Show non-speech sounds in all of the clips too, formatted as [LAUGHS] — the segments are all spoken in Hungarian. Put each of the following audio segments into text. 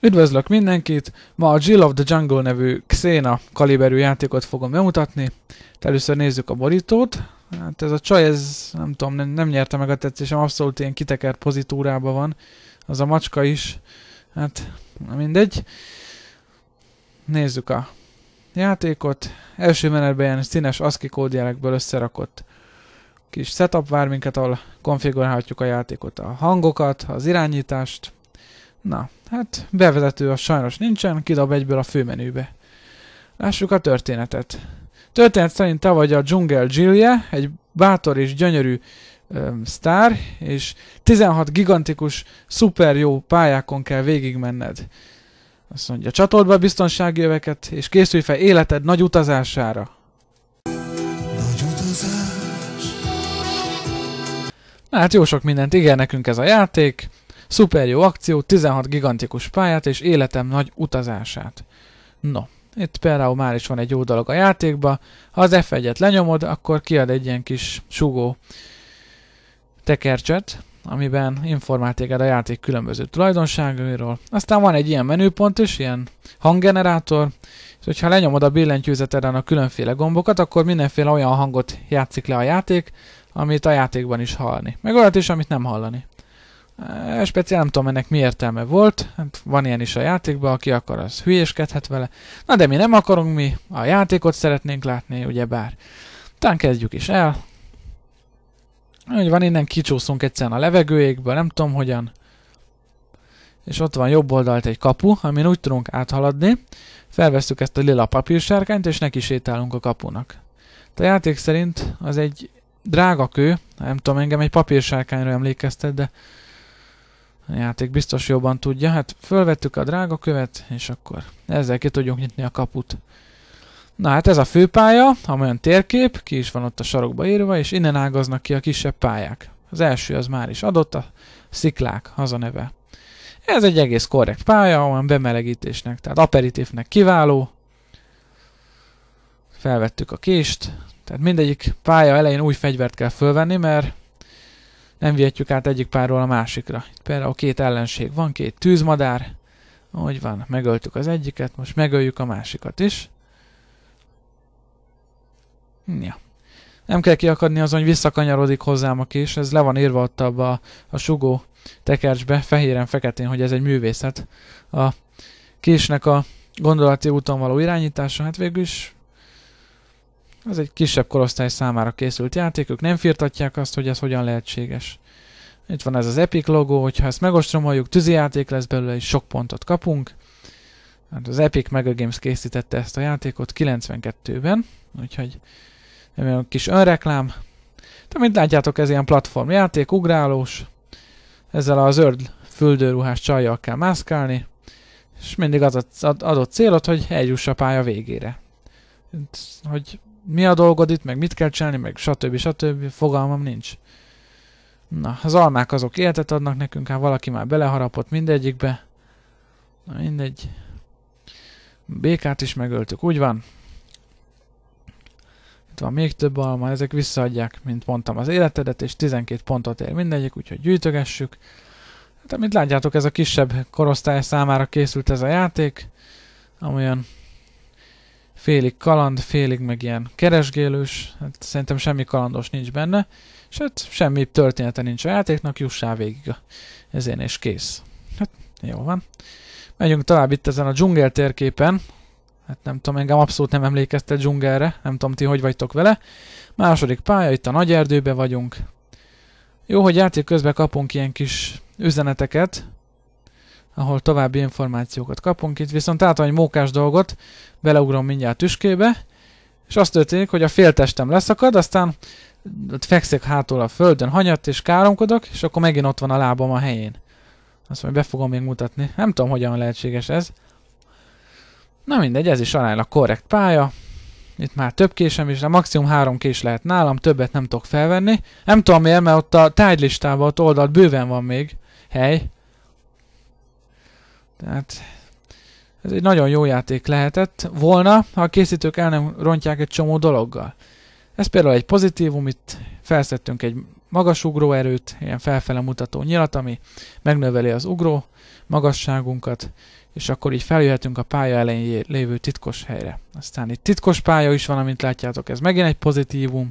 Üdvözlök mindenkit! Ma a Jill of the Jungle nevű Xena kaliberű játékot fogom bemutatni. Hát először nézzük a borítót. Hát ez a csaj, ez nem tudom, nem, nem nyerte meg a tetszésem, abszolút ilyen kitekert pozitúrában van. Az a macska is. Hát, na mindegy. Nézzük a játékot. Első menetben ilyen színes ASCII kódjelekből összerakott kis setup vár minket, ahol konfigurálhatjuk a játékot, a hangokat, az irányítást, Na, hát bevezető a sajnos nincsen, kidob egyből a főmenübe. Lássuk a történetet. Történet szerint vagy a Jungle Jillie, egy bátor és gyönyörű um, sztár, és 16 gigantikus, szuper jó pályákon kell végigmenned. Azt mondja, csatold be biztonsági öveket, és készülj fel életed nagy utazására. Nagy utazás. Na, hát jó sok mindent ígér nekünk ez a játék. Szuper jó akció, 16 gigantikus pályát és életem nagy utazását. No, itt például már is van egy jó dolog a játékba. Ha az F1-et lenyomod, akkor kiad egy ilyen kis sugó tekercset, amiben informál téged a játék különböző tulajdonságairól. Aztán van egy ilyen menüpont is, ilyen hanggenerátor, és hogyha lenyomod a billentyűzeteden a különféle gombokat, akkor mindenféle olyan hangot játszik le a játék, amit a játékban is hallani. Meg olyat is, amit nem hallani. Eh, speciál nem tudom ennek mi értelme volt, hát van ilyen is a játékban, aki akar, az hülyéskedhet vele. Na de mi nem akarunk mi, a játékot szeretnénk látni, ugye bár. Talán kezdjük is el. Úgy van, innen kicsúszunk egyszerűen a levegőjékből, nem tudom hogyan. És ott van jobb oldalt egy kapu, amin úgy tudunk áthaladni. Felvesztük ezt a lila papírsárkányt, és neki sétálunk a kapunak. A játék szerint az egy drága kő, nem tudom, engem egy papírsárkányra emlékeztet, de a játék biztos jobban tudja. Hát fölvettük a drága követ, és akkor ezzel ki tudjuk nyitni a kaput. Na hát ez a főpálya, amolyan térkép, ki is van ott a sarokba írva, és innen ágaznak ki a kisebb pályák. Az első az már is adott, a sziklák, az a neve. Ez egy egész korrekt pálya, olyan bemelegítésnek, tehát aperitívnek kiváló. Felvettük a kést, tehát mindegyik pálya elején új fegyvert kell fölvenni, mert nem vihetjük át egyik párról a másikra. Itt például két ellenség van, két tűzmadár, úgy van, megöltük az egyiket, most megöljük a másikat is. Ja. Nem kell kiakadni azon, hogy visszakanyarodik hozzám a kés, ez le van írva ott a, a sugó tekercsbe, fehéren-feketén, hogy ez egy művészet. A késnek a gondolati úton való irányítása, hát végül is ez egy kisebb korosztály számára készült játék, ők nem firtatják azt, hogy ez hogyan lehetséges. Itt van ez az Epic logó, hogyha ezt megostromoljuk, tűzijáték lesz belőle, és sok pontot kapunk. Hát az Epic Mega Games készítette ezt a játékot 92-ben, úgyhogy nem olyan kis önreklám. De mint látjátok, ez ilyen platformjáték, ugrálós. Ezzel a zöld füldőruhás csajjal kell mászkálni, és mindig az adott célod, hogy eljuss a pálya végére. Hogy mi a dolgod itt, meg mit kell csinálni, meg stb. stb. Fogalmam nincs. Na, az almák azok életet adnak nekünk, hát valaki már beleharapott mindegyikbe. Na mindegy. Békát is megöltük, úgy van. Itt van még több alma, ezek visszaadják, mint mondtam, az életedet, és 12 pontot ér mindegyik, úgyhogy gyűjtögessük. Hát, amit látjátok, ez a kisebb korosztály számára készült ez a játék. Amolyan félig kaland, félig meg ilyen keresgélős, hát szerintem semmi kalandos nincs benne, és hát semmi története nincs a játéknak, jussá végig a ezén és kész. Hát jó van. Megyünk tovább itt ezen a dzsungel térképen, hát nem tudom, engem abszolút nem emlékeztet dzsungelre, nem tudom ti hogy vagytok vele. Második pálya, itt a nagy erdőbe vagyunk. Jó, hogy játék közben kapunk ilyen kis üzeneteket, ahol további információkat kapunk. Itt viszont látom egy mókás dolgot, beleugrom mindjárt tüskébe, és azt történik, hogy a féltestem leszakad, aztán ott fekszek hátul a földön, hanyat és káromkodok, és akkor megint ott van a lábam a helyén. Azt majd be fogom még mutatni. Nem tudom, hogyan lehetséges ez. Na mindegy, ez is a korrekt pálya. Itt már több késem is, de maximum három kés lehet nálam, többet nem tudok felvenni. Nem tudom miért, mert ott a tájlistában ott oldalt bőven van még hely. Tehát ez egy nagyon jó játék lehetett volna, ha a készítők el nem rontják egy csomó dologgal. Ez például egy pozitívum, itt felszettünk egy magas ugróerőt, ilyen felfele mutató nyilat, ami megnöveli az ugró magasságunkat, és akkor így feljöhetünk a pálya elején lévő titkos helyre. Aztán itt titkos pálya is van, amint látjátok, ez megint egy pozitívum.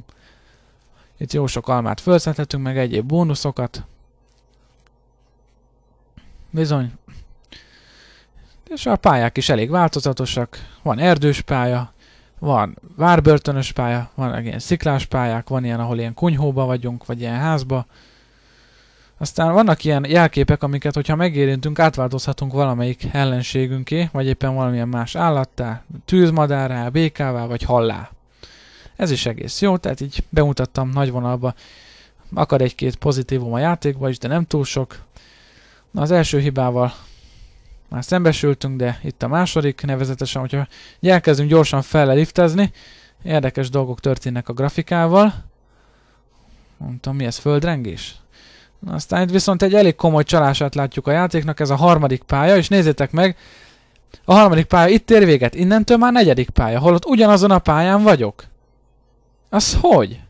Itt jó sok almát felszedhetünk, meg egyéb bónuszokat. Bizony, és a pályák is elég változatosak. Van erdős pálya, van várbörtönös pálya, van ilyen sziklás pályák, van ilyen, ahol ilyen kunyhóba vagyunk, vagy ilyen házba. Aztán vannak ilyen jelképek, amiket, hogyha megérintünk, átváltozhatunk valamelyik ellenségünké, vagy éppen valamilyen más állattá, tűzmadárá, békává, vagy hallá. Ez is egész jó, tehát így bemutattam nagy vonalba. Akad egy-két pozitívum a játékba is, de nem túl sok. Na, az első hibával már szembesültünk, de itt a második, nevezetesen, hogyha elkezdünk gyorsan felleliftezni, érdekes dolgok történnek a grafikával. Mondtam, mi ez, földrengés? Aztán itt viszont egy elég komoly csalását látjuk a játéknak, ez a harmadik pálya, és nézzétek meg, a harmadik pálya itt ér véget, innentől már negyedik pálya, holott ugyanazon a pályán vagyok. Az hogy?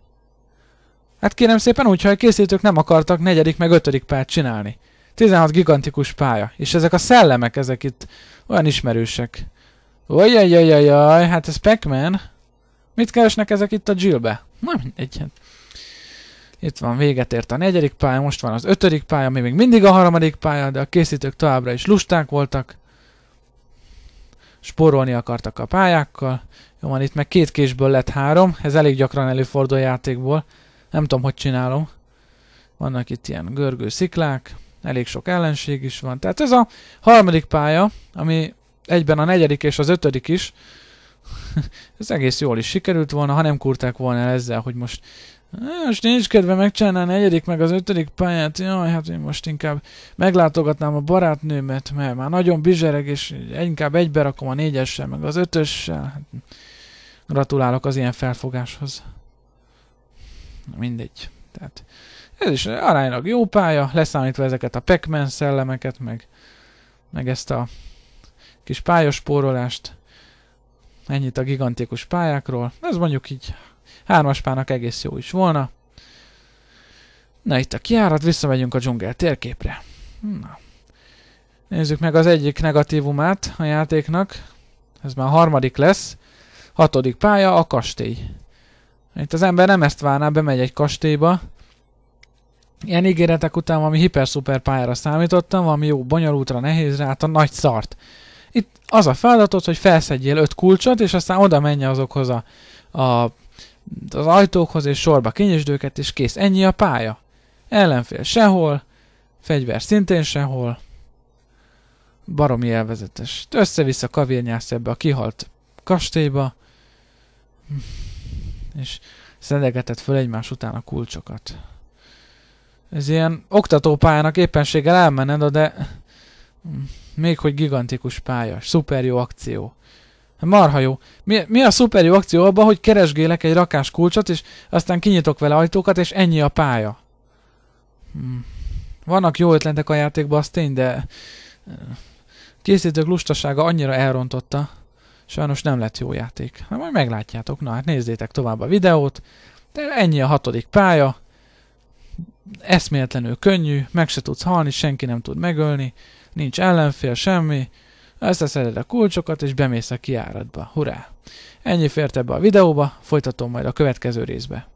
Hát kérem szépen úgy, ha a készítők nem akartak negyedik meg ötödik pályát csinálni. 16 gigantikus pálya. És ezek a szellemek, ezek itt olyan ismerősek. Ojajajajaj, hát ez pac -Man. Mit keresnek ezek itt a Jill-be? Na mindegy. Hát. Itt van, véget ért a negyedik pálya, most van az ötödik pálya, még, még mindig a harmadik pálya, de a készítők továbbra is lusták voltak. Sporolni akartak a pályákkal. Jó van, itt meg két késből lett három, ez elég gyakran előfordul a játékból. Nem tudom, hogy csinálom. Vannak itt ilyen görgő sziklák elég sok ellenség is van. Tehát ez a harmadik pálya, ami egyben a negyedik és az ötödik is, [LAUGHS] ez egész jól is sikerült volna, ha nem kurták volna el ezzel, hogy most most nincs kedve megcsinálni a negyedik meg az ötödik pályát, jaj, hát én most inkább meglátogatnám a barátnőmet, mert már nagyon bizsereg, és inkább egybe rakom a négyessel, meg az ötössel. Hát, gratulálok az ilyen felfogáshoz. Mindegy. Tehát ez is aránylag jó pálya, leszámítva ezeket a pac szellemeket, meg, meg ezt a kis pályaspórolást. Ennyit a gigantikus pályákról. Ez mondjuk így hármas pának egész jó is volna. Na itt a kiárat, visszamegyünk a dzsungel térképre. Na. Nézzük meg az egyik negatívumát a játéknak. Ez már a harmadik lesz. Hatodik pálya, a kastély. Itt az ember nem ezt várná, bemegy egy kastélyba. Ilyen ígéretek után valami hiper-szuper pályára számítottam, valami jó bonyolultra, nehézre, hát a nagy szart. Itt az a feladatod, hogy felszedjél öt kulcsot, és aztán oda menj azokhoz a, a, az ajtókhoz, és sorba kinyisd őket, és kész. Ennyi a pálya. Ellenfél sehol, fegyver szintén sehol. Baromi élvezetes. Össze-vissza kavírnyász ebbe a kihalt kastélyba és szendegetett föl egymás után a kulcsokat. Ez ilyen oktatópályának éppenséggel elmened, de még hogy gigantikus pálya, szuper jó akció. Marha jó. Mi, mi a szuper jó akció abban, hogy keresgélek egy rakás kulcsot, és aztán kinyitok vele ajtókat, és ennyi a pálya. Hmm. Vannak jó ötletek a játékban, az tény, de eh, készítők lustasága annyira elrontotta sajnos nem lett jó játék. Na majd meglátjátok, na hát nézzétek tovább a videót, de ennyi a hatodik pálya, eszméletlenül könnyű, meg se tudsz halni, senki nem tud megölni, nincs ellenfél, semmi, összeszeded a kulcsokat és bemész a kiáratba, hurrá! Ennyi fért ebbe a videóba, folytatom majd a következő részbe.